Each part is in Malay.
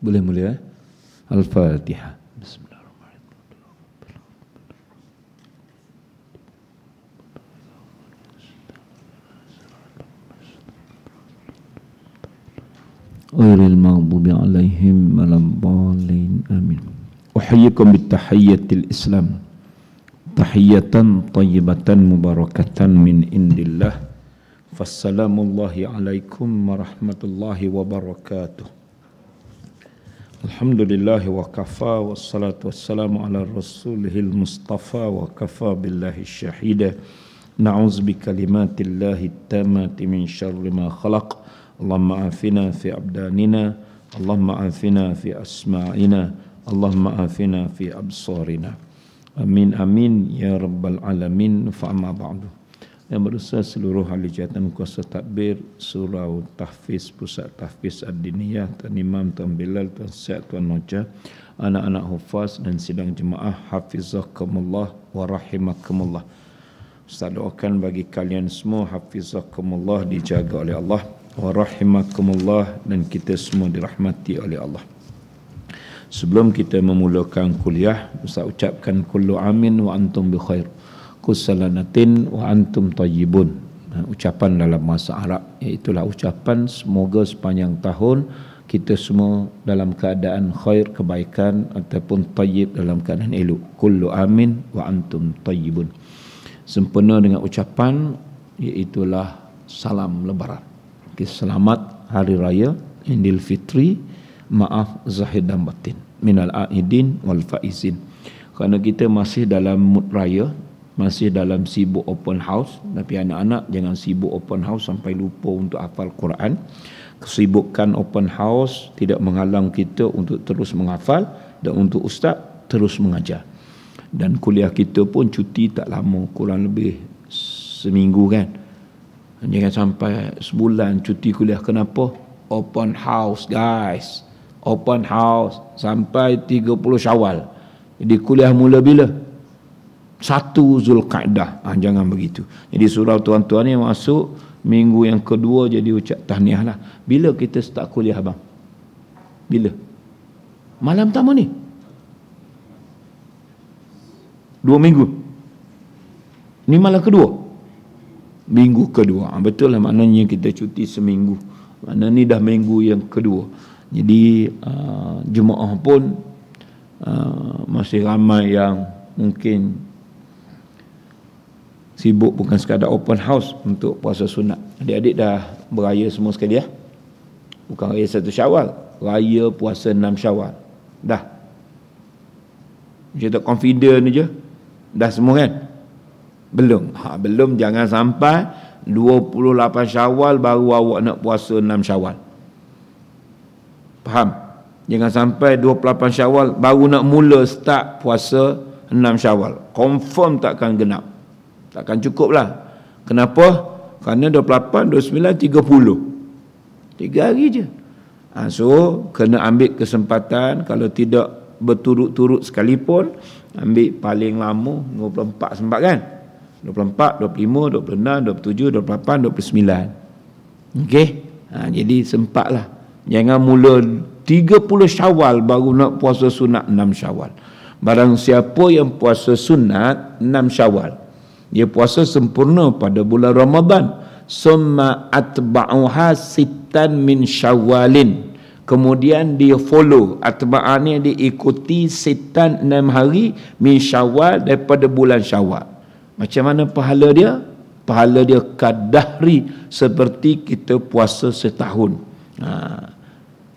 Boleh mulia? Al-Fatihah. غير المغضوب عليهم ولا الضالين آمين أحييكم بالتحية الإسلام تحية طيبة مباركة من عند الله فالسلام الله عليكم ورحمة الله وبركاته Alhamdulillah wa kafa wa salatu wassalamu ala rasulihil mustafa wa kafa billahi syahida na'uz bi kalimatillahi tamati min syarri ma khalaq Allahumma afina fi abdanina Allahumma afina fi asma'ina Allahumma afina fi absarina amin amin ya rabbal alamin fa'ma ba'du yang berasa seluruh ahli jahatan kuasa takbir surau tahfiz pusat tahfiz ad-diniyah tuan imam tuan bilal tuan syed tuan noja anak-anak hufaz dan sidang jemaah hafizahkumullah warahimahkumullah Ustaz doakan bagi kalian semua hafizahkumullah dijaga oleh Allah warahimahkumullah dan kita semua dirahmati oleh Allah sebelum kita memulakan kuliah Ustaz ucapkan kullu amin wa antum bi khair kusalanatin wa antum tayyibun ucapan dalam bahasa Arab itulah ucapan semoga sepanjang tahun kita semua dalam keadaan khair kebaikan ataupun tayyib dalam keadaan elok kullu amin wa antum tayyibun Sempurna dengan ucapan iaitulah salam lebaran okay, selamat hari raya Idul Fitri maaf zahir dan batin minal aidin wal faizin kerana kita masih dalam mud raya masih dalam sibuk open house tapi anak-anak jangan sibuk open house sampai lupa untuk hafal Quran kesibukan open house tidak menghalang kita untuk terus menghafal dan untuk ustaz terus mengajar dan kuliah kita pun cuti tak lama kurang lebih seminggu kan jangan sampai sebulan cuti kuliah kenapa open house guys open house sampai 30 syawal jadi kuliah mula bila satu Zulkaidah ha, ah, jangan begitu jadi surau tuan-tuan ni masuk minggu yang kedua jadi ucap tahniah lah bila kita start kuliah abang bila malam pertama ni dua minggu ni malam kedua minggu kedua ha, betul lah maknanya kita cuti seminggu mana ni dah minggu yang kedua jadi uh, ah, jemaah pun uh, masih ramai yang mungkin sibuk bukan sekadar open house untuk puasa sunat. Adik-adik dah beraya semua sekali ya. Bukan raya satu syawal. Raya puasa enam syawal. Dah. Macam tak confident je. Dah semua kan? Belum. Ha, belum jangan sampai 28 syawal baru awak nak puasa enam syawal. Faham? Jangan sampai 28 syawal baru nak mula start puasa enam syawal. Confirm takkan genap takkan cukup lah kenapa? kerana 28, 29, 30 tiga hari je ha, so kena ambil kesempatan kalau tidak berturut-turut sekalipun ambil paling lama 24 sempat kan 24, 25, 26, 27, 28, 29 ok ha, jadi sempatlah. lah jangan mula 30 syawal baru nak puasa sunat 6 syawal barang siapa yang puasa sunat 6 syawal dia puasa sempurna pada bulan Ramadhan, summa atba'uha sitan min syawalin kemudian dia follow atba'ah ni ikuti sitan enam hari min syawal daripada bulan syawal macam mana pahala dia? pahala dia kadahri seperti kita puasa setahun ha.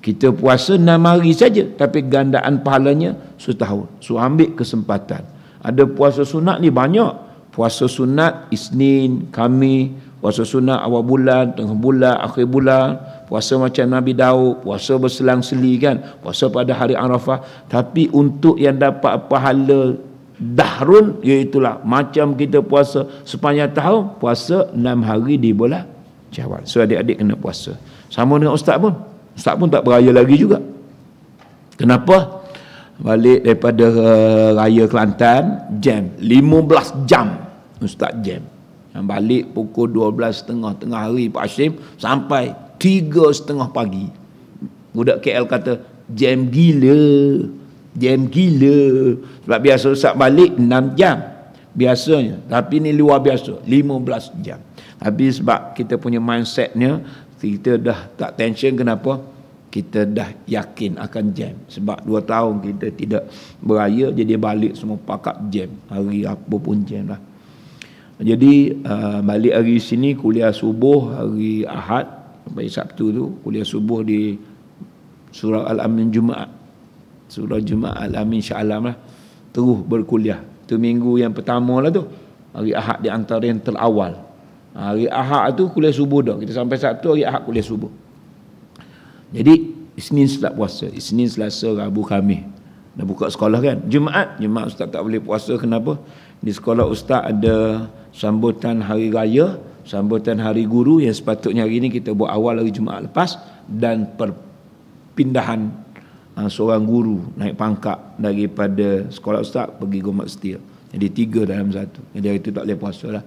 kita puasa enam hari saja tapi gandaan pahalanya setahun so ambil kesempatan ada puasa sunat ni banyak puasa sunat Isnin, kami puasa sunat awal bulan, tengah bulan, akhir bulan puasa macam Nabi Daud puasa berselang seli kan puasa pada hari Arafah tapi untuk yang dapat pahala dahrun iaitulah macam kita puasa sepanjang tahun puasa enam hari di bulan Syawal. So adik-adik kena puasa. Sama dengan ustaz pun. Ustaz pun tak beraya lagi juga. Kenapa? Kenapa? balik daripada uh, raya Kelantan jam 15 jam ustaz jam yang balik pukul 12.30 tengah, tengah hari Pak Hashim sampai setengah pagi budak KL kata jam gila jam gila sebab biasa ustaz balik 6 jam biasanya tapi ni luar biasa 15 jam habis sebab kita punya mindsetnya kita dah tak tension kenapa kita dah yakin akan jam sebab 2 tahun kita tidak beraya jadi balik semua pakat jam hari apa pun jam lah jadi uh, balik hari sini kuliah subuh hari Ahad sampai Sabtu tu kuliah subuh di surah Al-Amin Jumaat surah Jumaat Al-Amin Sya'alam lah terus berkuliah tu minggu yang pertama lah tu hari Ahad di antara yang terawal hari Ahad tu kuliah subuh dah kita sampai Sabtu hari Ahad kuliah subuh jadi Isnin Selat puasa Isnin Selasa Rabu Khamis Nak buka sekolah kan Jumaat Jumaat ustaz tak boleh puasa Kenapa Di sekolah ustaz ada Sambutan hari raya Sambutan hari guru Yang sepatutnya hari ini Kita buat awal hari Jumaat lepas Dan perpindahan uh, Seorang guru Naik pangkat Daripada sekolah ustaz Pergi Gomak Setia Jadi tiga dalam satu Jadi hari itu tak boleh puasa lah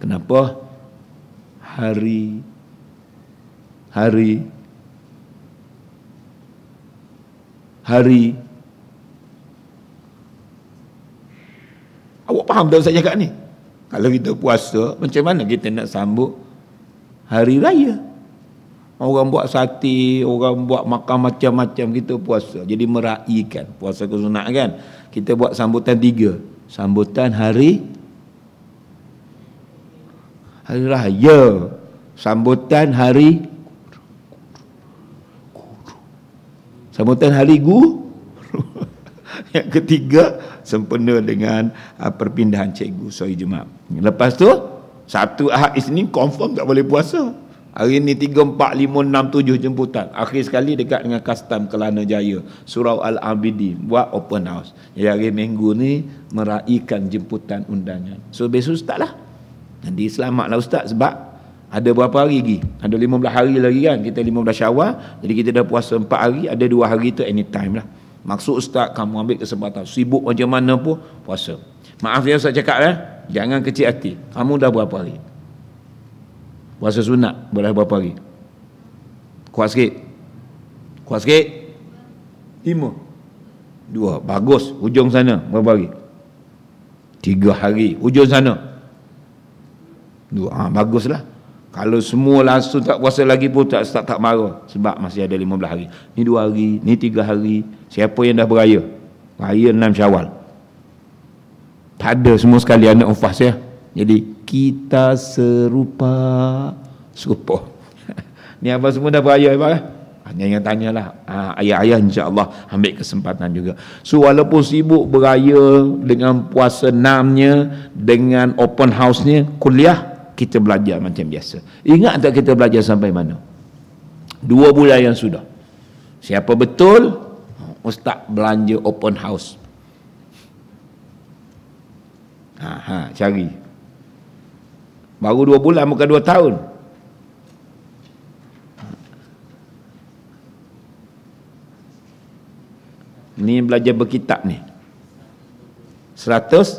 Kenapa Hari Hari hari Awak faham tak saya cakap ni? Kalau kita puasa, macam mana kita nak sambut hari raya? Orang buat sati, orang buat makan macam-macam kita puasa. Jadi meraihkan puasa kesunat kan? Kita buat sambutan tiga. Sambutan hari hari raya. Sambutan hari sambutan hari guru yang ketiga sempena dengan uh, perpindahan cikgu soi jumaat lepas tu satu Ahad Isnin confirm tak boleh puasa hari ni 3, 4, 5, 6, 7 jemputan akhir sekali dekat dengan kastam Kelana Jaya Surau al Abidi buat open house jadi hari minggu ni meraihkan jemputan undangan so besok ustaz lah nanti selamatlah ustaz sebab ada berapa hari lagi ada lima belah hari lagi kan kita lima belah syawal jadi kita dah puasa empat hari ada dua hari tu anytime lah maksud ustaz kamu ambil kesempatan sibuk macam mana pun puasa maaf ya ustaz cakap lah jangan kecil hati kamu dah berapa hari puasa sunat boleh berapa hari kuat sikit kuat sikit 5 2 bagus hujung sana berapa hari 3 hari hujung sana dua, ha, ah, bagus lah kalau semua langsung tak puasa lagi pun tak tak, tak marah sebab masih ada 15 hari. Ni 2 hari, ni 3 hari. Siapa yang dah beraya? Raya 6 Syawal. Tak ada semua sekali anak ufah saya. Jadi kita serupa serupa. ni apa semua dah beraya apa Eh? Hanya ah, yang tanyalah ah, ayah-ayah insya-Allah ambil kesempatan juga. So walaupun sibuk beraya dengan puasa enamnya dengan open house-nya kuliah kita belajar macam biasa. Ingat tak kita belajar sampai mana? Dua bulan yang sudah. Siapa betul? Ustaz belanja open house. Ha, ha, cari. Baru dua bulan, bukan dua tahun. Ni belajar berkitab ni. Seratus?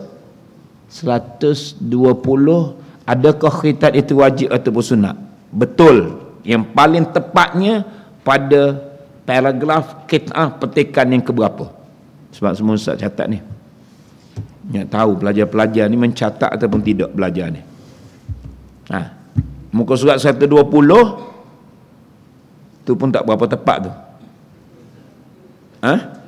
Seratus dua puluh adakah khitan itu wajib atau sunat betul yang paling tepatnya pada paragraf kitab petikan yang keberapa sebab semua ustaz catat ni yang tahu pelajar-pelajar ni mencatat ataupun tidak belajar ni ha. muka surat 120 tu pun tak berapa tepat tu ha?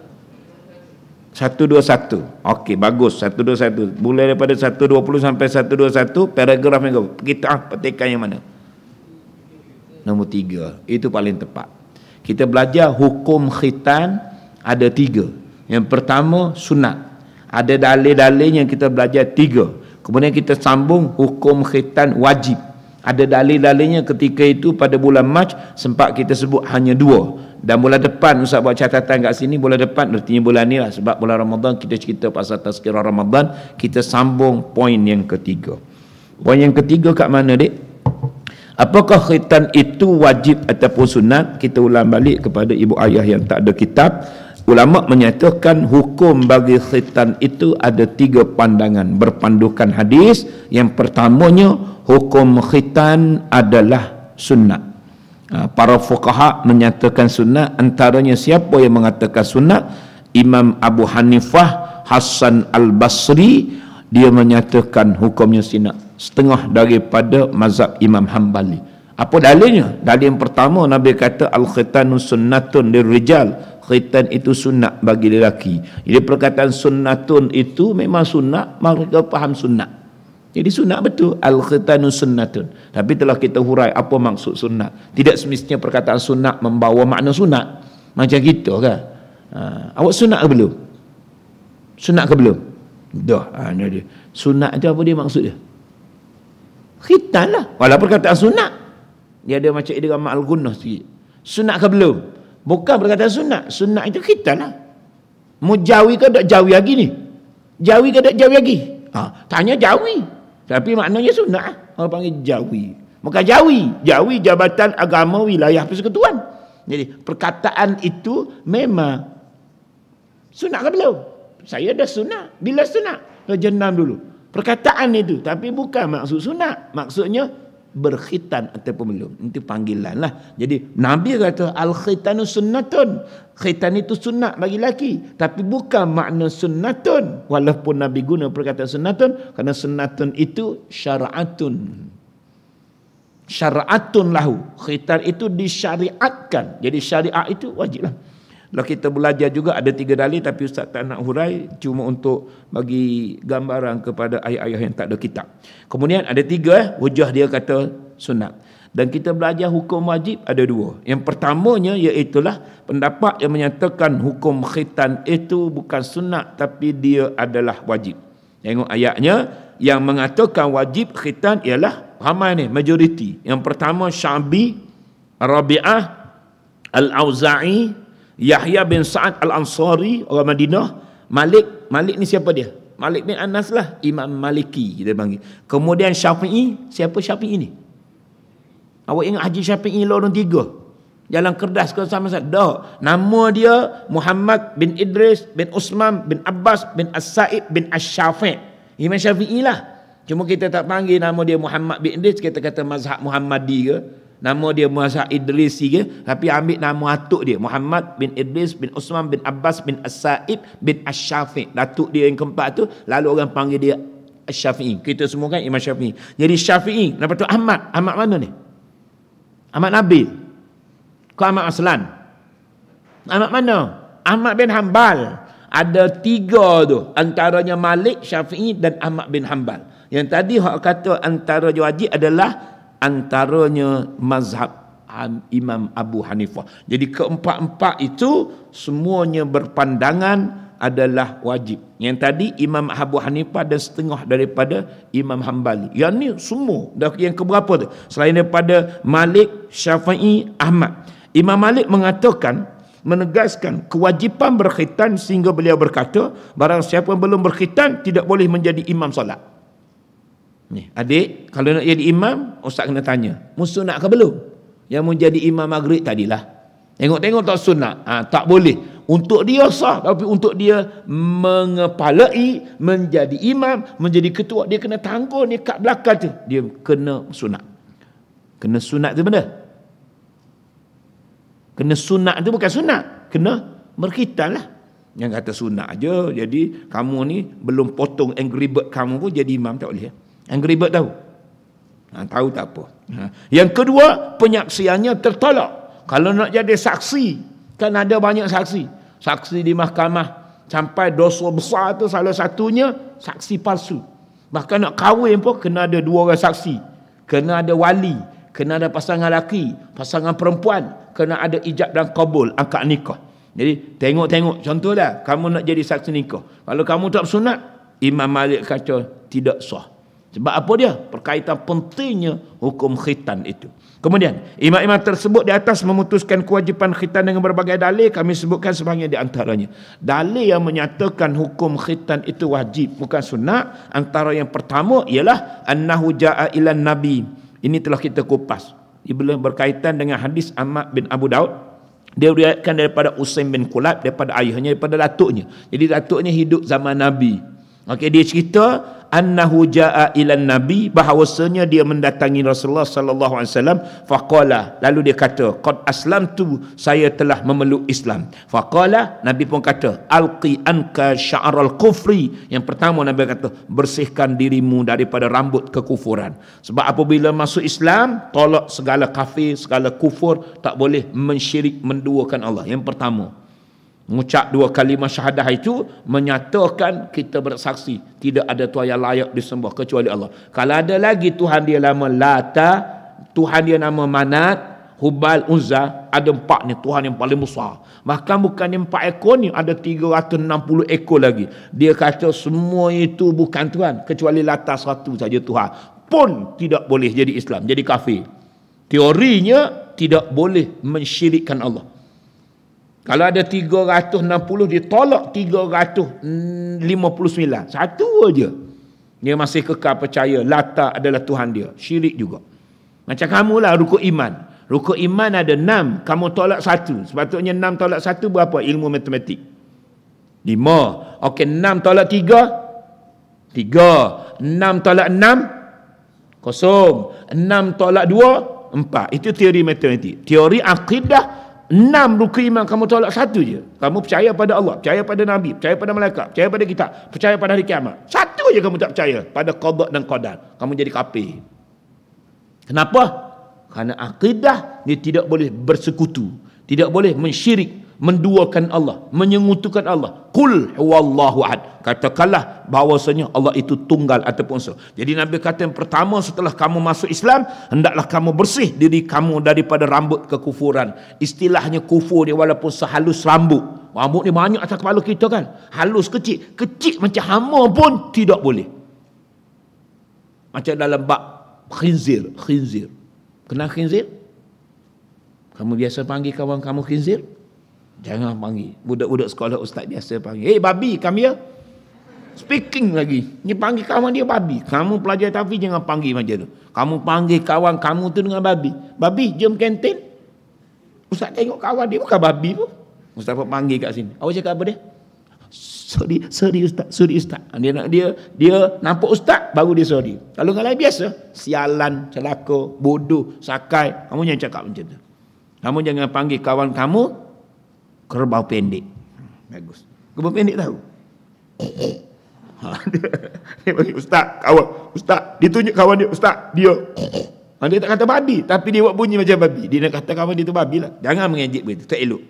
121. Okey, bagus. 121. Mulai daripada 120 sampai 121, paragraf yang ke- kita ah, petikan yang mana? Nombor tiga. Itu paling tepat. Kita belajar hukum khitan ada tiga. Yang pertama, sunat. Ada dalil-dalil yang kita belajar tiga. Kemudian kita sambung hukum khitan wajib ada dalil-dalilnya ketika itu pada bulan Mac sempat kita sebut hanya dua dan bulan depan usah buat catatan kat sini bulan depan artinya bulan ni lah sebab bulan Ramadan kita cerita pasal tazkirah Ramadan kita sambung poin yang ketiga poin yang ketiga kat mana dek? apakah khitan itu wajib ataupun sunat kita ulang balik kepada ibu ayah yang tak ada kitab ulama menyatakan hukum bagi khitan itu ada tiga pandangan berpandukan hadis yang pertamanya hukum khitan adalah sunnah ha, para fuqaha menyatakan sunnah antaranya siapa yang mengatakan sunnah Imam Abu Hanifah Hassan Al-Basri dia menyatakan hukumnya sunnah setengah daripada mazhab Imam Hanbali apa dalilnya dalil yang pertama Nabi kata al-khitanu sunnatun lirijal khitan itu sunnah bagi lelaki jadi perkataan sunnatun itu memang sunnah mereka faham sunnah jadi sunnah betul al-khitanu sunnatun. Tapi telah kita hurai apa maksud sunnah. Tidak semestinya perkataan sunnah membawa makna sunnah. Macam gitu. kan. Ha, awak sunnah ke belum? Sunnah ke belum? Dah, ha, ni dia. Sunat tu apa dia maksud dia? Khitan lah. Walau perkataan sunnah Dia ada macam dia dengan al-gunnah sikit. Sunnah ke belum? Bukan perkataan sunnah. Sunnah itu khitan lah. Mujawi ke tak jawi lagi ni? Jawi ke tak jawi lagi? Ha, tanya jawi. Tapi maknanya sunnah Orang panggil jawi Maka jawi Jawi jabatan agama wilayah persekutuan Jadi perkataan itu memang Sunnah ke belum? Saya dah sunnah Bila sunnah? Kerja enam dulu Perkataan itu Tapi bukan maksud sunnah Maksudnya berkhitan ataupun belum. Itu panggilan lah. Jadi Nabi kata al-khitanu sunnatun. Khitan itu sunnah bagi lelaki. Tapi bukan makna sunnatun. Walaupun Nabi guna perkataan sunnatun. Kerana sunnatun itu syaraatun syaraatun lahu. Khitan itu disyariatkan. Jadi syariat itu wajib lah. Kalau kita belajar juga ada tiga dalil tapi ustaz tak nak hurai cuma untuk bagi gambaran kepada ayah-ayah yang tak ada kitab. Kemudian ada tiga eh hujah dia kata sunat. Dan kita belajar hukum wajib ada dua. Yang pertamanya iaitu pendapat yang menyatakan hukum khitan itu bukan sunat tapi dia adalah wajib. Tengok ayatnya yang mengatakan wajib khitan ialah ramai ni majoriti. Yang pertama Syabi, Rabi'ah, Al-Auza'i, Yahya bin Sa'ad Al-Ansari orang Madinah, Malik, Malik ni siapa dia? Malik bin Anas lah, Imam Maliki dia panggil. Kemudian Syafi'i, siapa Syafi'i ni? Awak ingat Haji Syafi'i lorong tiga? Jalan kerdas ke sama sama? Dah. Nama dia Muhammad bin Idris bin Usman bin Abbas bin As-Said bin As-Syafi'i. Imam Syafi'i lah. Cuma kita tak panggil nama dia Muhammad bin Idris. Kita kata mazhab Muhammadi ke nama dia Muhammad Idris ke tapi ambil nama atuk dia Muhammad bin Idris bin Osman bin Abbas bin As-Sa'ib bin Asy-Syafi'. Datuk dia yang keempat tu lalu orang panggil dia Asy-Syafi'i. Kita semua kan Imam Syafi'i. Jadi Syafi'i kenapa tu Ahmad? Ahmad mana ni? Ahmad Nabi. Kau Ahmad Aslan. Ahmad mana? Ahmad bin Hanbal. Ada tiga tu antaranya Malik, Syafi'i dan Ahmad bin Hanbal. Yang tadi hak kata antara wajib adalah antaranya mazhab Imam Abu Hanifah. Jadi keempat-empat itu semuanya berpandangan adalah wajib. Yang tadi Imam Abu Hanifah dan setengah daripada Imam Hambali. Yang ni semua dah yang keberapa tu? Selain daripada Malik, Syafi'i, Ahmad. Imam Malik mengatakan menegaskan kewajipan berkhitan sehingga beliau berkata barang siapa belum berkhitan tidak boleh menjadi imam solat. Ni, adik, kalau nak jadi imam, ustaz kena tanya. Musuh nak ke belum? Yang mau jadi imam maghrib tadilah. Tengok-tengok tak sunat. Ha, tak boleh. Untuk dia sah, tapi untuk dia mengepalai, menjadi imam, menjadi ketua, dia kena tanggung ni kat belakang tu. Dia kena sunat. Kena sunat tu benda. Kena sunat tu bukan sunat. Kena berkitan lah. Yang kata sunat aja, jadi kamu ni belum potong angry bird kamu pun jadi imam tak boleh. Ya? Yang Bird tahu. Ha, tahu tak apa. Ha. Yang kedua, penyaksiannya tertolak. Kalau nak jadi saksi, kan ada banyak saksi. Saksi di mahkamah sampai dosa besar tu salah satunya saksi palsu. Bahkan nak kahwin pun kena ada dua orang saksi. Kena ada wali, kena ada pasangan lelaki, pasangan perempuan, kena ada ijab dan kabul akad nikah. Jadi tengok-tengok contohlah kamu nak jadi saksi nikah. Kalau kamu tak sunat, Imam Malik kata tidak sah. Sebab apa dia? Perkaitan pentingnya hukum khitan itu. Kemudian, imam-imam tersebut di atas memutuskan kewajipan khitan dengan berbagai dalil kami sebutkan sebahagian di antaranya. Dalil yang menyatakan hukum khitan itu wajib bukan sunnah. antara yang pertama ialah annahu jaa ila nabi. Ini telah kita kupas. Ia berkaitan dengan hadis Ahmad bin Abu Daud dia riwayatkan daripada Usaim bin Kulab daripada ayahnya daripada datuknya. Jadi datuknya hidup zaman Nabi. Okay, dia cerita annahu jaa ila nabi bahawasanya dia mendatangi Rasulullah sallallahu alaihi wasallam faqala lalu dia kata qad aslamtu saya telah memeluk Islam faqala nabi pun kata alqi anka sya'ral kufri yang pertama nabi kata bersihkan dirimu daripada rambut kekufuran sebab apabila masuk Islam tolak segala kafir segala kufur tak boleh mensyirik menduakan Allah yang pertama mengucap dua kalimah syahadah itu menyatakan kita bersaksi tidak ada tuhan yang layak disembah kecuali Allah kalau ada lagi tuhan dia nama lata tuhan dia nama manat Hubal Uzza ada empat ni Tuhan yang paling besar. Maka bukan yang empat ekor ni ada 360 ekor lagi. Dia kata semua itu bukan Tuhan kecuali Lata satu saja Tuhan. Pun tidak boleh jadi Islam, jadi kafir. Teorinya tidak boleh mensyirikkan Allah. Kalau ada 360 ditolak 359. Satu aja. Dia masih kekal percaya Lata adalah Tuhan dia. Syirik juga. Macam kamulah rukuk iman. Rukuk iman ada enam. Kamu tolak satu. Sepatutnya enam tolak satu berapa? Ilmu matematik. Lima. Okey, enam tolak tiga. Tiga. Enam tolak enam. Kosong. Enam tolak dua. Empat. Itu teori matematik. Teori akidah. Enam rukun iman kamu tolak satu je. Kamu percaya pada Allah, percaya pada Nabi, percaya pada malaikat, percaya pada kita, percaya pada hari kiamat. Satu je kamu tak percaya pada qada dan qadar. Kamu jadi kafir. Kenapa? Karena akidah ni tidak boleh bersekutu, tidak boleh mensyirik, menduakan Allah, menyengutukan Allah. Kul, huwallahu ahad. Katakanlah bahawasanya Allah itu tunggal ataupun so. Jadi Nabi kata yang pertama setelah kamu masuk Islam, hendaklah kamu bersih diri kamu daripada rambut kekufuran. Istilahnya kufur dia walaupun sehalus rambut. Rambut ni banyak atas kepala kita kan. Halus kecil. Kecil macam hama pun tidak boleh. Macam dalam bak khinzir. Khinzir. Kenal khinzir? Kamu biasa panggil kawan kamu khinzir? Khinzir. Jangan panggil. Budak-budak sekolah ustaz biasa panggil. Hei babi, come ya Speaking lagi. Dia panggil kawan dia babi. Kamu pelajar tafi jangan panggil macam tu. Kamu panggil kawan kamu tu dengan babi. Babi, jom kantin. Ustaz tengok kawan dia bukan babi pun. Ustaz pun panggil kat sini. Awak cakap apa dia? Sorry, sorry ustaz, sorry ustaz. Dia nak dia dia nampak ustaz baru dia sorry. Kalau ngalah biasa, sialan, celaka, bodoh, sakai, kamu jangan cakap macam tu. Kamu jangan panggil kawan kamu kerbau pendek. Bagus. Kerbau pendek tahu. Ha, dia, bagi ustaz kawan ustaz ditunjuk kawan dia ustaz dia ha, dia tak kata babi tapi dia buat bunyi macam babi dia nak kata kawan dia tu babi lah jangan mengejek begitu tak elok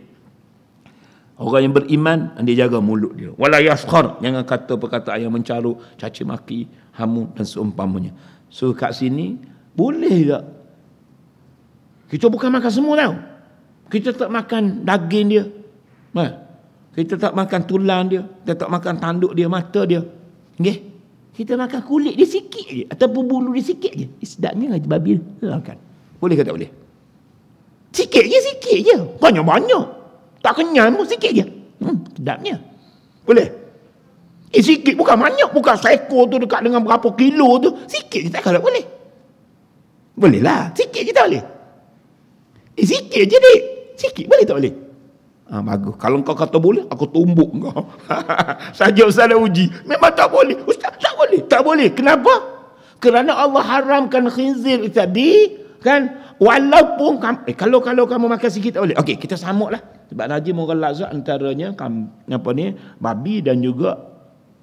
orang yang beriman dia jaga mulut dia wala yaskhar jangan kata perkataan yang mencaru caci maki hamu dan seumpamanya so kat sini boleh tak kita bukan makan semua tau kita tak makan daging dia Ha? Kita tak makan tulang dia, kita tak makan tanduk dia, mata dia. Okay? Kita makan kulit dia sikit je ataupun bulu dia sikit je. Sedapnya lah, kan babi makan. Boleh ke tak boleh? Sikit je, sikit je. Banyak-banyak. Tak kenyang, pun sikit je. Hmm, sedapnya. Boleh? Eh, sikit bukan banyak. Bukan seko tu dekat dengan berapa kilo tu. Sikit je tak kalau boleh. Boleh lah. Sikit je tak boleh. Eh, sikit je, dek. Sikit boleh tak boleh? Ha, bagus. Kalau kau kata boleh, aku tumbuk kau. Saja ustaz nak uji. Memang tak boleh. Ustaz, tak boleh. Tak boleh. Kenapa? Kerana Allah haramkan khinzir ustaz di kan walaupun kamu, eh, kalau kalau kamu makan sikit tak boleh. Okey, kita samuklah. Sebab Najib lazat antaranya kam, apa ni? Babi dan juga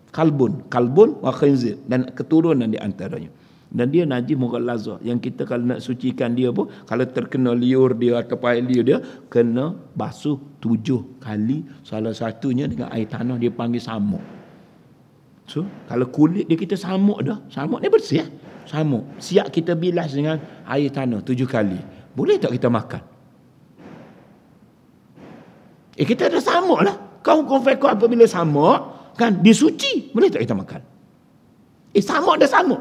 kalbun. Kalbun wa khinzir dan keturunan di antaranya. Dan dia najis muka lazah. Yang kita kalau nak sucikan dia pun, kalau terkena liur dia atau air liur dia, kena basuh tujuh kali. Salah satunya dengan air tanah dia panggil samuk. So, kalau kulit dia kita samuk dah. Samuk ni bersih. Eh? Samuk. Siap kita bilas dengan air tanah tujuh kali. Boleh tak kita makan? Eh, kita dah samuk lah. Kau konfeku apabila samuk, kan? disuci Boleh tak kita makan? Eh, samuk dah samuk.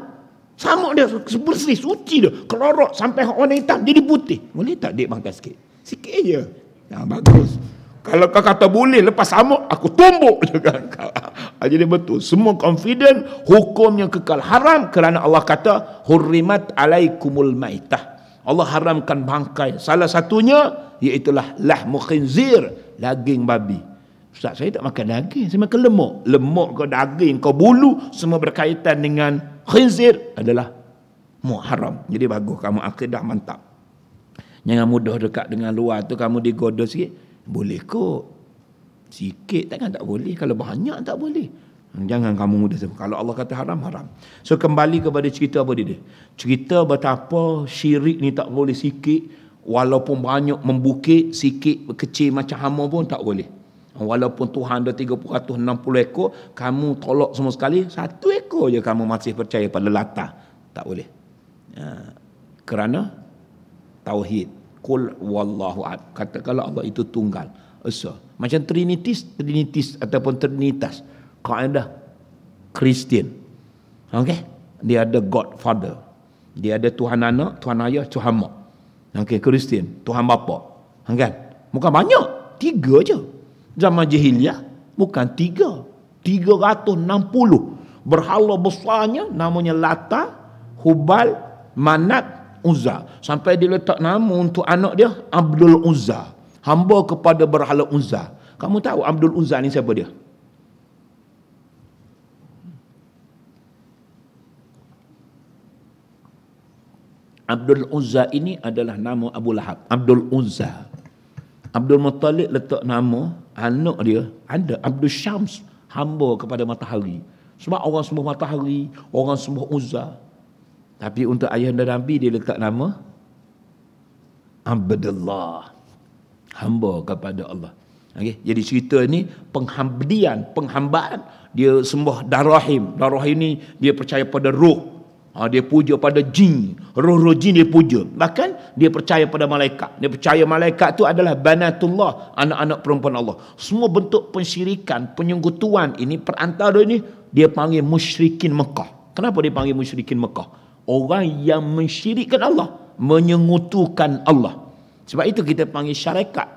Samuk dia bersih, suci dia. Kelorok sampai warna hitam jadi putih. Boleh tak dek makan sikit? Sikit je. Ya, bagus. Kalau kau kata boleh lepas samuk, aku tumbuk juga kau. Ah, jadi betul. Semua confident, hukum yang kekal haram kerana Allah kata, Hurrimat alaikumul maitah. Allah haramkan bangkai. Salah satunya, iaitulah lahmu khinzir, daging babi. Ustaz, saya tak makan daging. Saya makan lemak. Lemak kau daging, kau bulu, semua berkaitan dengan khinzir adalah muharram. Jadi bagus kamu akidah mantap. Jangan mudah dekat dengan luar tu kamu digoda sikit. Boleh kok. Sikit takkan tak boleh. Kalau banyak tak boleh. Jangan kamu mudah sebut. Kalau Allah kata haram, haram. So kembali kepada cerita apa dia? Cerita betapa syirik ni tak boleh sikit. Walaupun banyak membukit, sikit kecil macam hama pun tak boleh. Walaupun Tuhan ada 360 ekor, kamu tolak semua sekali, satu ekor je kamu masih percaya pada lata. Tak boleh. Ya. Kerana tauhid. Kul wallahu ad. Katakanlah Allah itu tunggal. Esa. Macam trinitis, trinitis ataupun trinitas. Kaedah Kristian. Okey? Dia ada Godfather. Dia ada Tuhan anak, Tuhan ayah, Tuhan mak. Okey, Kristian. Tuhan bapa. Okey? Kan? muka banyak. Tiga je zaman jahiliah bukan tiga 360 berhala besarnya namanya Lata Hubal Manat Uzza sampai dia letak nama untuk anak dia Abdul Uzza hamba kepada berhala Uzza kamu tahu Abdul Uzza ni siapa dia Abdul Uzza ini adalah nama Abu Lahab. Abdul Uzza. Abdul Muttalib letak nama anak dia ada Abdul Syams hamba kepada matahari sebab orang semua matahari orang semua uzza tapi untuk ayah dan nabi dia letak nama Abdullah hamba kepada Allah okay? jadi cerita ni penghambdian penghambaan dia sembah darahim darahim ni dia percaya pada ruh Ah, dia puja pada jin roh-roh jin dia puja bahkan dia percaya pada malaikat dia percaya malaikat tu adalah banatullah anak-anak perempuan Allah semua bentuk pensyirikan penyungkutuan ini perantara ini dia panggil musyrikin Mekah kenapa dia panggil musyrikin Mekah orang yang mensyirikkan Allah menyungutukan Allah sebab itu kita panggil syarikat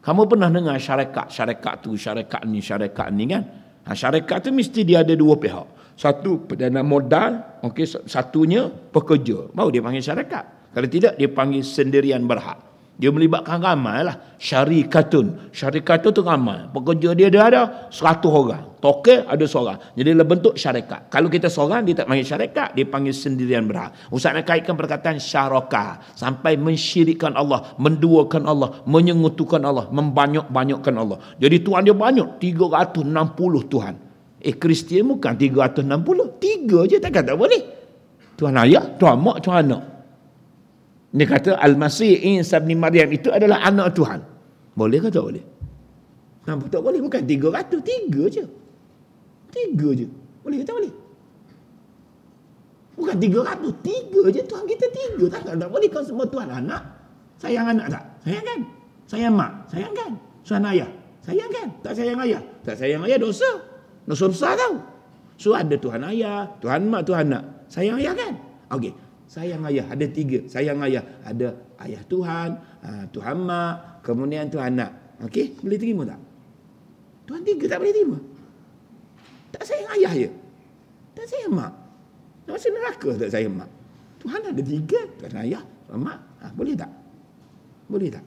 kamu pernah dengar syarikat syarikat tu syarikat ni syarikat ni kan ha, syarikat tu mesti dia ada dua pihak satu perdana modal okey satunya pekerja baru dia panggil syarikat kalau tidak dia panggil sendirian berhak dia melibatkan ramai lah syarikatun syarikatun tu ramai pekerja dia dia ada 100 orang tokeh ada seorang jadi dia bentuk syarikat kalau kita seorang dia tak panggil syarikat dia panggil sendirian berhak Usaha nak kaitkan perkataan syaraka sampai mensyirikkan Allah menduakan Allah menyengutukan Allah membanyak-banyakkan Allah jadi tuhan dia banyak 360 tuhan Eh Kristian bukan 360. Tiga je tak kata boleh. Tuhan ayah, tuan mak, tuan anak. Dia kata Al-Masih Isa bin Maryam itu adalah anak Tuhan. Boleh ke tak boleh? Nampak tak boleh. Bukan 300. Tiga je. Tiga je. Boleh ke tak boleh? Bukan 300. Tiga je. Tuhan kita tiga. Tak, kata tak boleh. Kau semua Tuhan anak. Sayang anak tak? Sayang kan? Sayang mak? Sayang kan? Suan ayah? Sayang kan? Tak sayang ayah? Tak sayang ayah dosa suruh besar tau. So ada Tuhan ayah, Tuhan mak, Tuhan nak. Sayang ayah kan? Okey. Sayang ayah ada tiga. Sayang ayah ada ayah Tuhan, ah, Tuhan mak, kemudian Tuhan nak. Okey? Boleh terima tak? Tuhan tiga tak boleh terima. Tak sayang ayah ya. Tak sayang mak. Tak masuk neraka tak sayang mak. Tuhan ada tiga. Tuhan ayah, Tuhan mak. Ha, boleh tak? Boleh tak?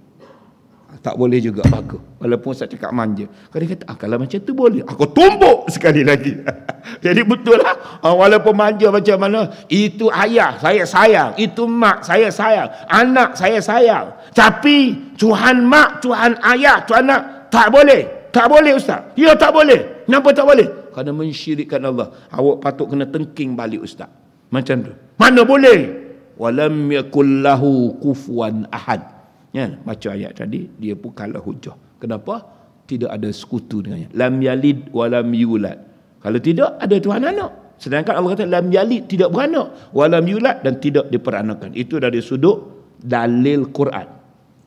tak boleh juga bagus walaupun saya cakap manja kadang kata ah, kalau macam tu boleh aku tumbuk sekali lagi jadi betul lah ah, walaupun manja macam mana itu ayah saya sayang itu mak saya sayang anak saya sayang tapi Tuhan mak Tuhan ayah Tuhan anak tak boleh tak boleh ustaz ya tak boleh kenapa tak boleh kerana mensyirikkan Allah awak patut kena tengking balik ustaz macam tu mana boleh walam yakullahu kufuan ahad ya baca ayat tadi dia pun kalah hujah kenapa tidak ada sekutu dengannya lam yalid walam yulad kalau tidak ada tuhan anak sedangkan Allah kata lam yalid tidak beranak walam yulad dan tidak diperanakan itu dari sudut dalil Quran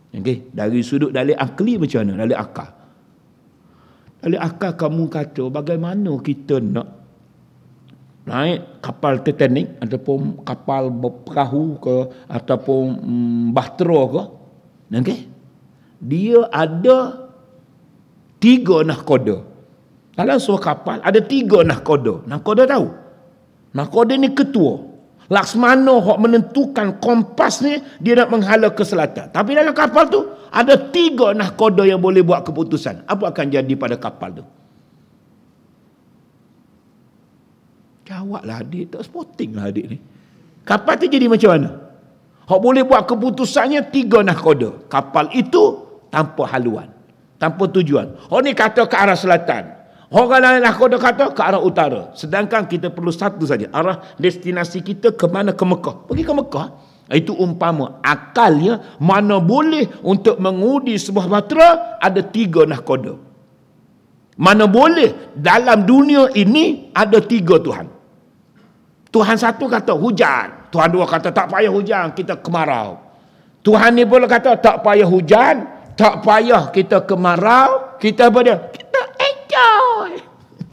Okay, dari sudut dalil akli macam mana dalil akal dalil akal kamu kata bagaimana kita nak naik kapal Titanic ataupun kapal perahu ke ataupun hmm, bahtera ke Okey. Dia ada tiga nahkoda. Dalam sebuah kapal ada tiga nahkoda. Nahkoda tahu. Nahkoda ni ketua. Laksmana yang menentukan kompas ni dia nak menghala ke selatan. Tapi dalam kapal tu ada tiga nahkoda yang boleh buat keputusan. Apa akan jadi pada kapal tu? Jawablah adik. Tak sporting lah adik ni. Kapal tu jadi macam mana? Hak boleh buat keputusannya tiga nahkoda. Kapal itu tanpa haluan. Tanpa tujuan. Hak ni kata ke arah selatan. Hak lain nahkoda kata ke arah utara. Sedangkan kita perlu satu saja. Arah destinasi kita ke mana? Ke Mekah. Pergi ke Mekah. Itu umpama akalnya mana boleh untuk mengudi sebuah batera ada tiga nahkoda. Mana boleh dalam dunia ini ada tiga Tuhan. Tuhan satu kata hujan. Tuhan dua kata tak payah hujan, kita kemarau. Tuhan ni pula kata tak payah hujan, tak payah kita kemarau, kita apa dia? Kita enjoy.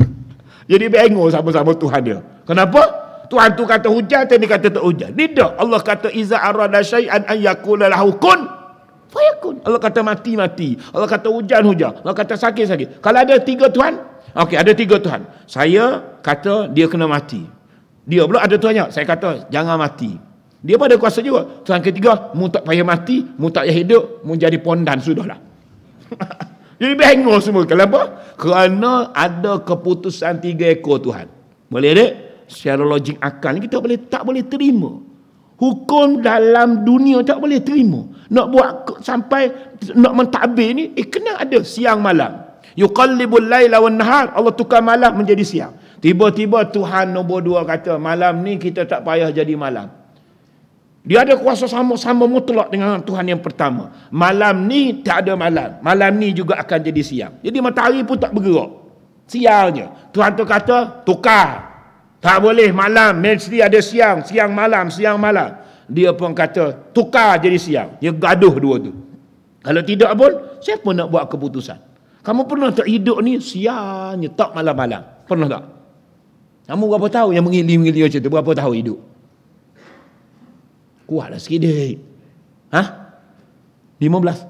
Jadi bengong sama-sama Tuhan dia. Kenapa? Tuhan tu kata hujan, Tuhan ni kata tak hujan. Tidak. Allah kata, Iza arada syai'an an yakula lahu kun. Fayakun. Allah kata mati-mati. Allah kata hujan-hujan. Allah kata sakit-sakit. Kalau ada tiga Tuhan, Okey, ada tiga Tuhan. Saya kata dia kena mati. Dia pula ada tuannya. Saya kata, jangan mati. Dia pun ada kuasa juga. Tuan ketiga, mu tak payah mati, mu tak payah hidup, mu jadi pondan, sudahlah. jadi bengong semua. Kenapa? Kerana ada keputusan tiga ekor Tuhan. Boleh tak? Secara logik akal, kita boleh tak boleh terima. Hukum dalam dunia tak boleh terima. Nak buat sampai, nak mentadbir ni, eh kena ada siang malam. Yuqallibul layla wa nahar. Allah tukar malam menjadi siang. Tiba-tiba Tuhan nombor dua kata, malam ni kita tak payah jadi malam. Dia ada kuasa sama-sama mutlak dengan Tuhan yang pertama. Malam ni tak ada malam. Malam ni juga akan jadi siang. Jadi matahari pun tak bergerak. Sialnya. Tuhan tu kata, tukar. Tak boleh malam. Mesti ada siang. Siang malam, siang malam. Dia pun kata, tukar jadi siang. Dia gaduh dua tu. Kalau tidak pun, siapa nak buat keputusan? Kamu pernah tak hidup ni? Sialnya. Tak malam-malam. Pernah tak? Kamu berapa tahun yang mengili-mengili macam tu? Berapa tahun hidup? Kuatlah sikit dek. Hah? 15.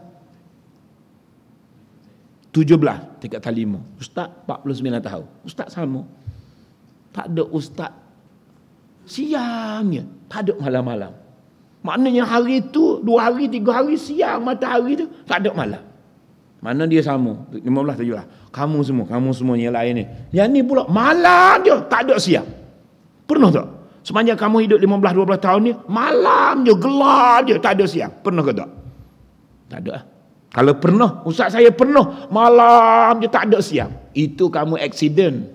17 dekat talimu. Ustaz 49 tahun. Ustaz sama. Tak ada ustaz siangnya. Tak ada malam-malam. Maknanya hari itu dua hari, tiga hari siang matahari itu tak ada malam. Mana dia sama? 15 tajuk lah. Kamu semua, kamu semua yang lain ni. Yang ni pula malam je tak ada siap. Pernah tak? Sepanjang kamu hidup 15 12 tahun ni, malam je gelap je tak ada siap. Pernah ke tak? Tak ada. Ah. Kalau pernah, usah saya pernah malam je tak ada siap. Itu kamu accident.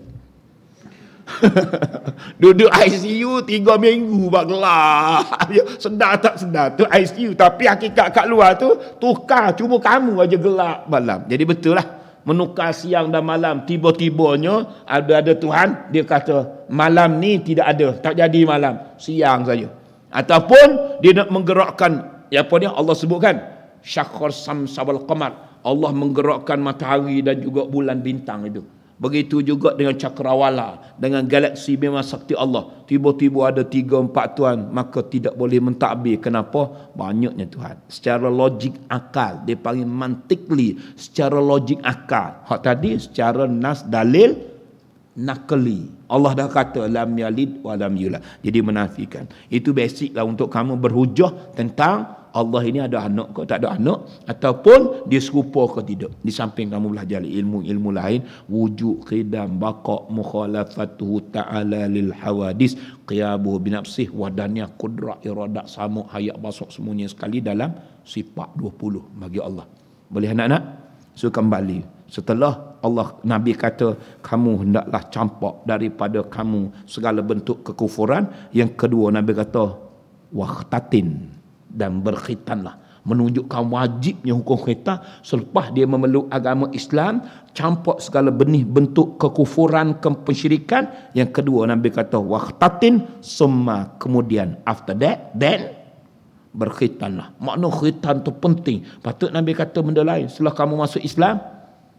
Duduk ICU tiga minggu buat gelap. sedar tak sedar tu ICU. Tapi hakikat kat luar tu tukar. Cuma kamu aja gelap malam. Jadi betul lah. Menukar siang dan malam. Tiba-tibanya ada, ada Tuhan. Dia kata malam ni tidak ada. Tak jadi malam. Siang saja. Ataupun dia nak menggerakkan. Ya apa ni Allah sebutkan. syakhor sam samsawal qamar. Allah menggerakkan matahari dan juga bulan bintang itu. Begitu juga dengan cakrawala, dengan galaksi memang sakti Allah. Tiba-tiba ada tiga empat tuan, maka tidak boleh mentakbir. Kenapa? Banyaknya Tuhan. Secara logik akal, dia panggil mantikli. Secara logik akal. Hak tadi, secara nas dalil, nakli. Allah dah kata, lam yalid wa lam yulad. Jadi menafikan. Itu basic lah untuk kamu berhujah tentang Allah ini ada anak ke tak ada anak ataupun dia serupa ke tidak di samping kamu belajar ilmu-ilmu lain wujud qidam baqa mukhalafatuhu ta'ala lil hawadis qiyabuhu binafsih wadanya kudrah iradah samuk hayat masuk semuanya sekali dalam sifat 20 bagi Allah boleh anak-anak so kembali setelah Allah Nabi kata kamu hendaklah campak daripada kamu segala bentuk kekufuran yang kedua Nabi kata waqtatin dan berkhitanlah menunjukkan wajibnya hukum khitan selepas dia memeluk agama Islam campur segala benih bentuk kekufuran kepensyirikan yang kedua Nabi kata waqtatin summa kemudian after that then berkhitanlah makna khitan tu penting patut Nabi kata benda lain setelah kamu masuk Islam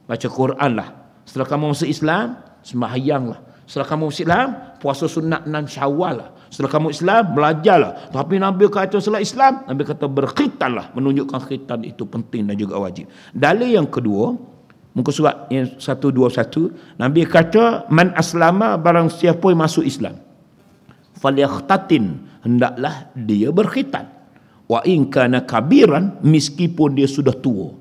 baca Quranlah setelah kamu masuk Islam sembahyanglah Setelah kamu Islam, puasa sunat enam syawal lah. Setelah kamu Islam, belajarlah. Tapi Nabi kata setelah Islam, Nabi kata berkhitan lah. Menunjukkan khitan itu penting dan juga wajib. Dalil yang kedua, muka surat yang 121, Nabi kata, Man aslama barang siapa yang masuk Islam. Faliakhtatin, hendaklah dia berkhitan. Wa inkana kabiran, meskipun dia sudah tua.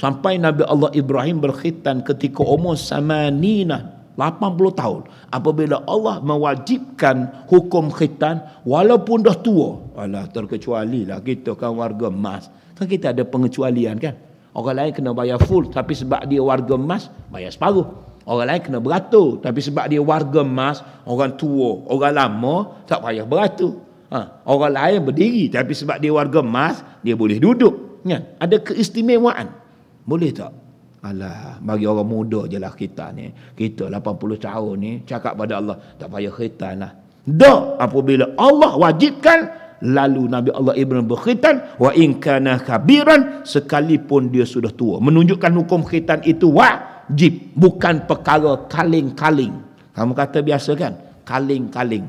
Sampai Nabi Allah Ibrahim berkhitan ketika umur samanina 80 tahun apabila Allah mewajibkan hukum khitan walaupun dah tua alah terkecuali lah kita kan warga emas kan kita ada pengecualian kan orang lain kena bayar full tapi sebab dia warga emas bayar separuh orang lain kena beratur tapi sebab dia warga emas orang tua orang lama tak payah beratur ha. orang lain berdiri tapi sebab dia warga emas dia boleh duduk kan? ada keistimewaan boleh tak Alah, bagi orang muda je lah kita ni. Kita 80 tahun ni, cakap pada Allah, tak payah khitan lah. Dah, apabila Allah wajibkan, lalu Nabi Allah Ibrahim berkhitan, wa inkana kabiran, sekalipun dia sudah tua. Menunjukkan hukum khitan itu wajib, bukan perkara kaling-kaling. Kamu kata biasa kan? Kaling-kaling.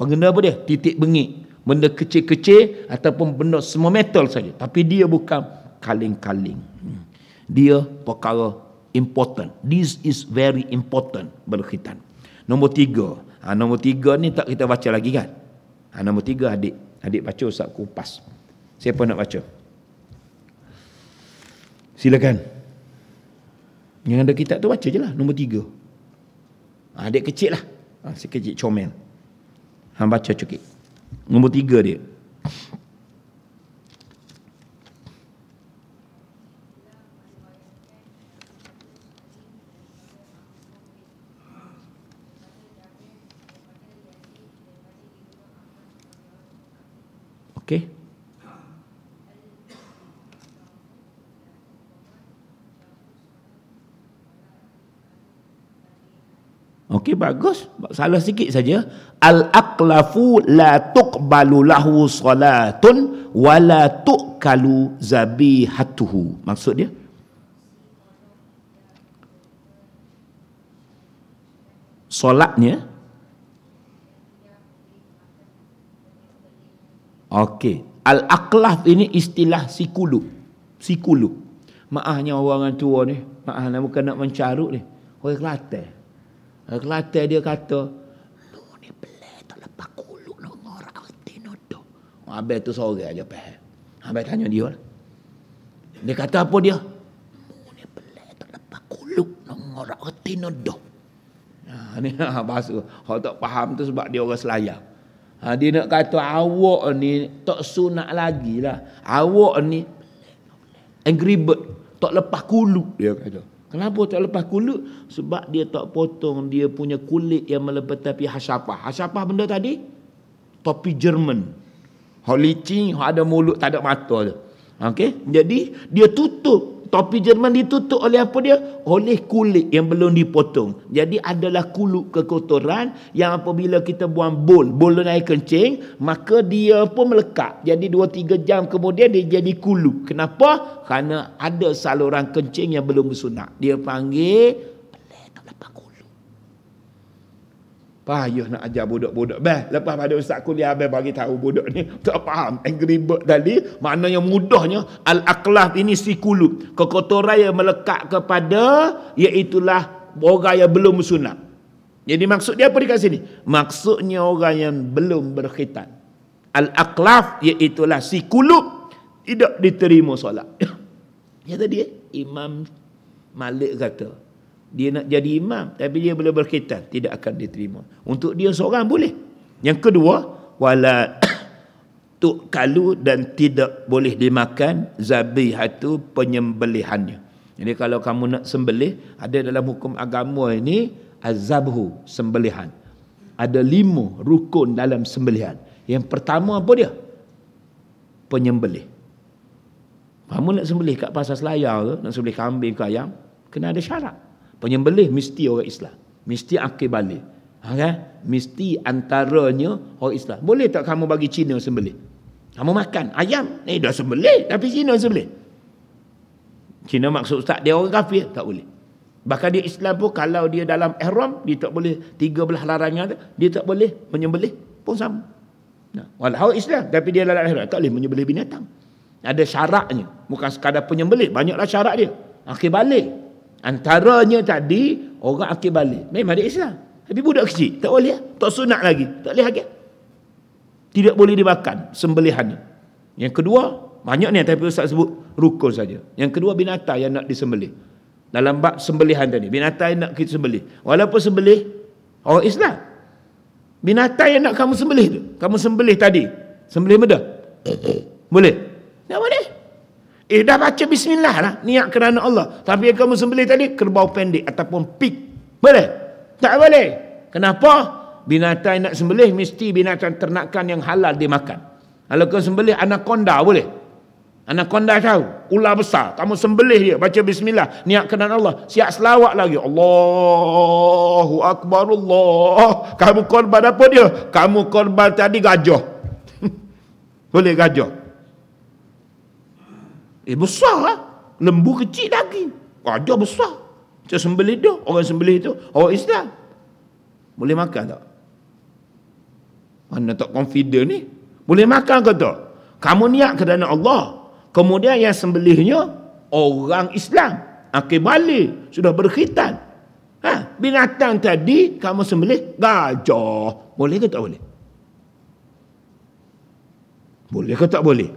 Pengguna apa dia? Titik bengik. Benda kecil-kecil ataupun benda semua metal saja. Tapi dia bukan kaling-kaling dia perkara important. This is very important berkhitan. Nombor tiga. Ha, nombor tiga ni tak kita baca lagi kan? Ha, nombor tiga adik. Adik baca Ustaz Kupas. Siapa nak baca? Silakan. Yang ada kitab tu baca je lah. Nombor tiga. Ha, adik kecil lah. Ha, si kecil comel. Ha, baca cukup. Nombor tiga dia. Okey bagus. Salah sikit saja. Al-aqlafu la tuqbalu lahu salatun wa la tuqkalu zabihatuhu. Maksud dia? Solatnya. Okey. Al-aqlaf ini istilah sikulu. Sikulu. Maahnya orang tua ni. Maahnya bukan nak mencarut ni. Orang kelatih. Eh, Kelata dia kata, lu ni pelik tak lepas kuluk nak ngorak hati nak tu. Habis tu sore aja peh. Habis tanya dia lah. Dia kata apa dia? Lu ni pelik tak lepas kuluk nak ngorak hati nak tu. Ha, bahasa. Kalau tak faham tu sebab dia orang selayang. Ha, ah, dia nak kata awak ni tak sunak lagi lah. Awak ni angry eh, bird. Tak lepas kuluk dia kata. Kenapa tak lepas kulit? Sebab dia tak potong dia punya kulit yang melepas tapi hasyapah. Hasyapah benda tadi? Topi Jerman. Holy ada mulut, tak ada mata tu. Jadi, dia tutup topi Jerman ditutup oleh apa dia? Oleh kulit yang belum dipotong. Jadi adalah kulit kekotoran yang apabila kita buang bol, bol naik kencing, maka dia pun melekat. Jadi 2-3 jam kemudian dia jadi kulit. Kenapa? Kerana ada saluran kencing yang belum bersunat. Dia panggil Payuh nak ajar budak-budak. Baik lepas pada ustaz kuliah abang bagi tahu budak ni tak faham angry eh, bird tadi, maknanya mudahnya al aqlah ini si kulub. Kekotoran yang melekat kepada iaitulah orang yang belum sunat. Jadi maksud dia apa dekat sini? Maksudnya orang yang belum berkhitan. Al aqlaf iaitulah si kulub tidak diterima solat. ya tadi eh? Imam Malik kata, dia nak jadi imam tapi dia boleh berkaitan tidak akan diterima untuk dia seorang boleh yang kedua wala tu kalu dan tidak boleh dimakan zabihatu penyembelihannya jadi kalau kamu nak sembelih ada dalam hukum agama ini azabhu sembelihan ada lima rukun dalam sembelihan yang pertama apa dia penyembelih kamu nak sembelih kat pasar selayar ke nak sembelih kambing ke ayam kena ada syarat Penyembelih mesti orang Islam. Mesti akil balik. Ha, kan? Mesti antaranya orang Islam. Boleh tak kamu bagi Cina sembelih? Kamu makan ayam. Eh dah sembelih. Tapi Cina sembelih. Cina maksud ustaz dia orang kafir. Tak boleh. Bahkan dia Islam pun kalau dia dalam ihram dia tak boleh tiga belah larangan dia, dia tak boleh menyembelih pun sama. Nah, ha, walau Islam tapi dia dalam ihram tak boleh menyembelih binatang. Ada syaraknya bukan sekadar penyembelih, banyaklah syarak dia. Akhir balik, Antaranya tadi orang akil balik. Memang dia Islam. Tapi budak kecil tak boleh. Ah. Tak sunat lagi. Tak boleh lagi. Ah. Tidak boleh dimakan sembelihan. Yang kedua, banyak ni tapi Ustaz sebut rukun saja. Yang kedua binatang yang nak disembelih. Dalam bab sembelihan tadi. Binatang yang nak kita sembelih. Walaupun sembelih orang Islam. Binatang yang nak kamu sembelih tu. Kamu sembelih tadi. Sembelih benda. boleh? Tak boleh. Eh dah baca bismillah lah Niat kerana Allah Tapi yang kamu sembelih tadi Kerbau pendek Ataupun pig Boleh? Tak boleh Kenapa? Binatang nak sembelih Mesti binatang ternakan yang halal dia makan Kalau kamu sembelih anak konda boleh? anak konda tahu Ular besar Kamu sembelih dia Baca bismillah Niat kerana Allah Siap selawat lagi Allahu Akbar Allah Kamu korban apa dia? Kamu korban tadi gajah Boleh gajah? Eh besar lah. Lembu kecil lagi Raja besar. Macam sembelih dia. Orang sembelih tu. Orang Islam. Boleh makan tak? Mana tak confident ni? Boleh makan ke tak? Kamu niat kerana Allah. Kemudian yang sembelihnya. Orang Islam. Akhir balik. Sudah berkhitan. Ha? Binatang tadi. Kamu sembelih. Gajah. Boleh ke tak boleh? Boleh ke tak boleh?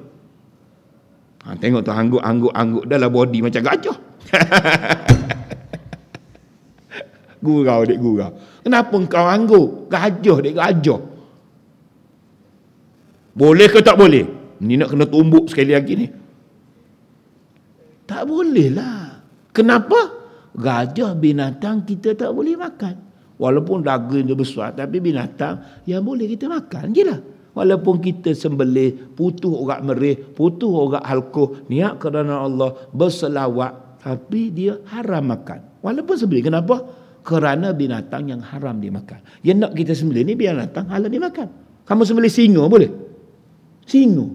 Ha, tengok tu angguk-angguk-angguk dalam body macam gajah. gurau dek gurau. Kenapa kau angguk? Gajah dek gajah. Boleh ke tak boleh? Ni nak kena tumbuk sekali lagi ni. Tak boleh lah. Kenapa? Gajah binatang kita tak boleh makan. Walaupun daging dia besar tapi binatang yang boleh kita makan je lah. Walaupun kita sembelih, putuh orang merih, putuh orang halkuh, niat kerana Allah berselawat. Tapi dia haram makan. Walaupun sembelih. Kenapa? Kerana binatang yang haram dimakan. Yang nak kita sembelih ni binatang halal dimakan. Kamu sembelih singa boleh? Singa.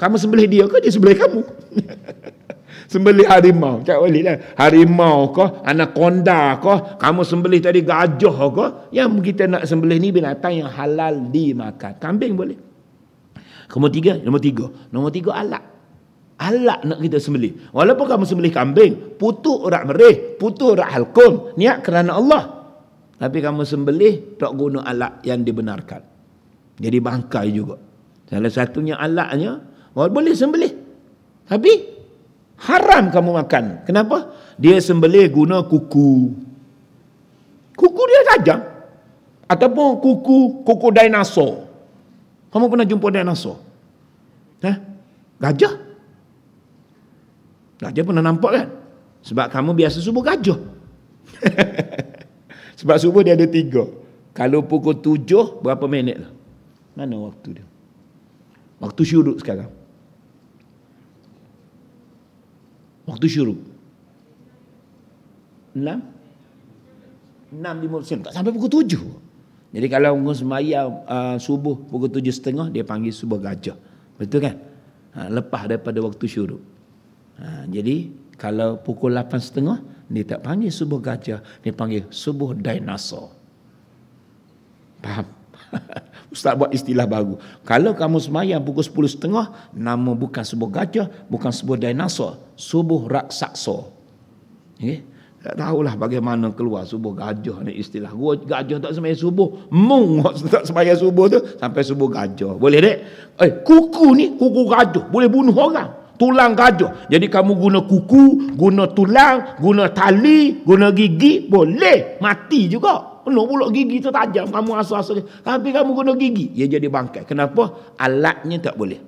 Kamu sembelih dia ke dia sembelih kamu? sembelih harimau. Tak boleh lah. Harimau kah, konda, kah, kamu sembelih tadi gajah kah. Yang kita nak sembelih ni binatang yang halal dimakan. Kambing boleh. Nombor tiga, nombor tiga. Nombor tiga alat. Alat nak kita sembelih. Walaupun kamu sembelih kambing, putu rak merih, putu rak halkum. Niat kerana Allah. Tapi kamu sembelih, tak guna alat yang dibenarkan. Jadi bangkai juga. Salah satunya alatnya, boleh sembelih. Tapi Haram kamu makan. Kenapa? Dia sembelih guna kuku. Kuku dia tajam. Ataupun kuku, kuku dinosaur. Kamu pernah jumpa dinosaur? Ha? Gajah? Gajah pernah nampak kan? Sebab kamu biasa subuh gajah. Sebab subuh dia ada tiga. Kalau pukul tujuh, berapa minit? Mana waktu dia? Waktu syuruk sekarang. waktu syuruk. Enam? Enam lima sen. Tak sampai pukul tujuh. Jadi kalau orang semayang uh, ah, subuh pukul tujuh setengah, dia panggil subuh gajah. Betul kan? Ha, lepas daripada waktu syuruk. Ha, jadi kalau pukul lapan setengah, dia tak panggil subuh gajah. Dia panggil subuh dinosaur. Faham? Ustaz buat istilah baru. Kalau kamu semayang pukul 10.30, nama bukan sebuah gajah, bukan sebuah dinosaur. Subuh raksasa. Okay? Tak tahulah bagaimana keluar subuh gajah ni istilah. Gua gajah tak semayang subuh. Mung tak semayang subuh tu sampai subuh gajah. Boleh dek? Eh, kuku ni kuku gajah. Boleh bunuh orang. Tulang gajah. Jadi kamu guna kuku, guna tulang, guna tali, guna gigi. Boleh. Mati juga. Penuh pulak gigi tu tajam kamu asal-asal. Tapi kamu guna gigi, ia jadi bangkai. Kenapa? Alatnya tak boleh.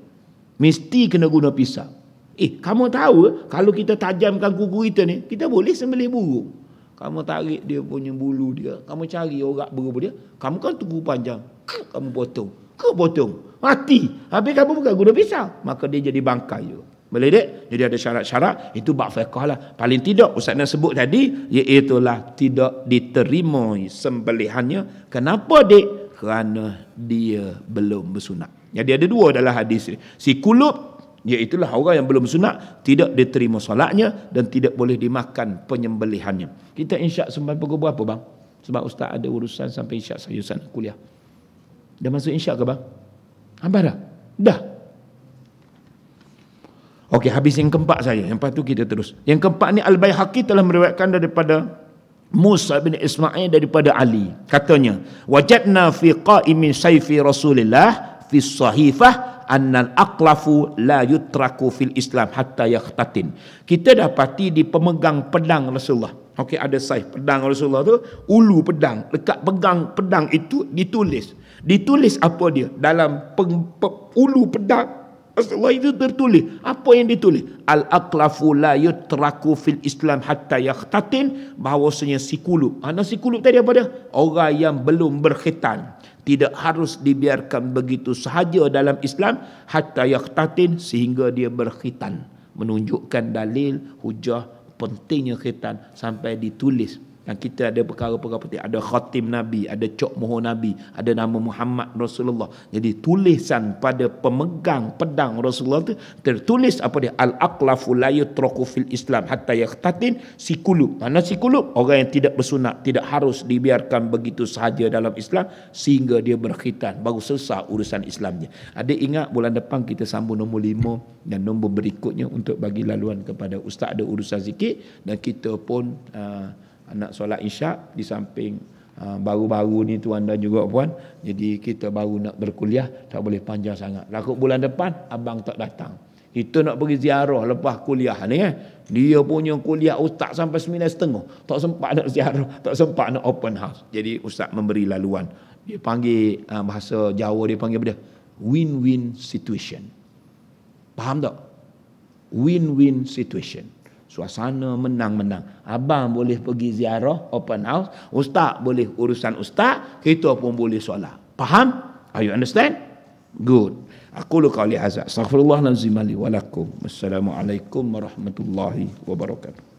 Mesti kena guna pisau. Eh, kamu tahu kalau kita tajamkan kuku kita ni, kita boleh sembelih burung. Kamu tarik dia punya bulu dia. Kamu cari orang burung dia. Kamu kan tunggu panjang. Kamu potong. Kau potong. Mati. Habis kamu bukan guna pisau. Maka dia jadi bangkai juga. Boleh dek? Jadi ada syarat-syarat itu bab lah. Paling tidak ustaz nak sebut tadi iaitu lah tidak diterima sembelihannya. Kenapa dek? Kerana dia belum bersunat. Jadi ada dua dalam hadis ini. Si kulub iaitu lah orang yang belum sunat tidak diterima solatnya dan tidak boleh dimakan penyembelihannya. Kita insya sembah pukul berapa bang? Sebab ustaz ada urusan sampai insya saya usah kuliah. Dah masuk insya ke bang? Ambar dah? Dah. Okey, habis yang keempat saya, Yang patu kita terus. Yang keempat ni Al-Baihaqi telah meriwayatkan daripada Musa bin Ismail daripada Ali. Katanya, "Wajadna fi qa'imin sayfi Rasulillah fi sahifah annal aqlafu la yutraku fil Islam hatta yaqtatin." Kita dapati di pemegang pedang Rasulullah. Okey, ada saif pedang Rasulullah tu, ulu pedang, dekat pegang pedang itu ditulis. Ditulis apa dia? Dalam peng, pe, ulu pedang Rasulullah itu tertulis. Apa yang ditulis? Al-aqlafu la yutraku fil Islam hatta yakhtatin bahwasanya si kulub. Ana ah, si kulub tadi apa dia? Orang yang belum berkhitan tidak harus dibiarkan begitu sahaja dalam Islam hatta yakhtatin sehingga dia berkhitan menunjukkan dalil hujah pentingnya khitan sampai ditulis dan kita ada perkara-perkara penting. Ada khatim Nabi, ada cok moho Nabi, ada nama Muhammad Rasulullah. Jadi tulisan pada pemegang pedang Rasulullah itu tertulis apa dia? Al-aqlafu layutraku fil Islam hatta yakhtatin sikulub. Mana sikulub? Orang yang tidak bersunat, tidak harus dibiarkan begitu sahaja dalam Islam sehingga dia berkhitan. Baru selesai urusan Islamnya. Ada ingat bulan depan kita sambung nombor lima dan nombor berikutnya untuk bagi laluan kepada Ustaz ada urusan zikir dan kita pun... Uh, nak solat isyak di samping uh, baru-baru ni tuan dan juga puan jadi kita baru nak berkuliah tak boleh panjang sangat takut bulan depan abang tak datang kita nak pergi ziarah lepas kuliah ni eh. dia punya kuliah ustaz sampai sembilan setengah tak sempat nak ziarah tak sempat nak open house jadi ustaz memberi laluan dia panggil uh, bahasa Jawa dia panggil apa dia win-win situation faham tak win-win situation suasana menang-menang. Abang boleh pergi ziarah open house, ustaz boleh urusan ustaz, kita pun boleh solat. Faham? Are you understand? Good. Aku lu kau lihat azab. Astagfirullahalazim wa Assalamualaikum warahmatullahi wabarakatuh.